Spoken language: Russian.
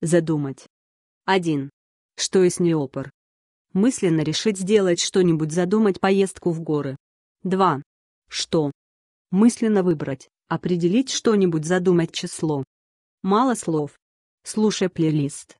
задумать. 1. Что из неопор? Мысленно решить сделать что-нибудь, задумать поездку в горы. 2. Что? Мысленно выбрать, определить что-нибудь, задумать число. Мало слов. Слушай плейлист.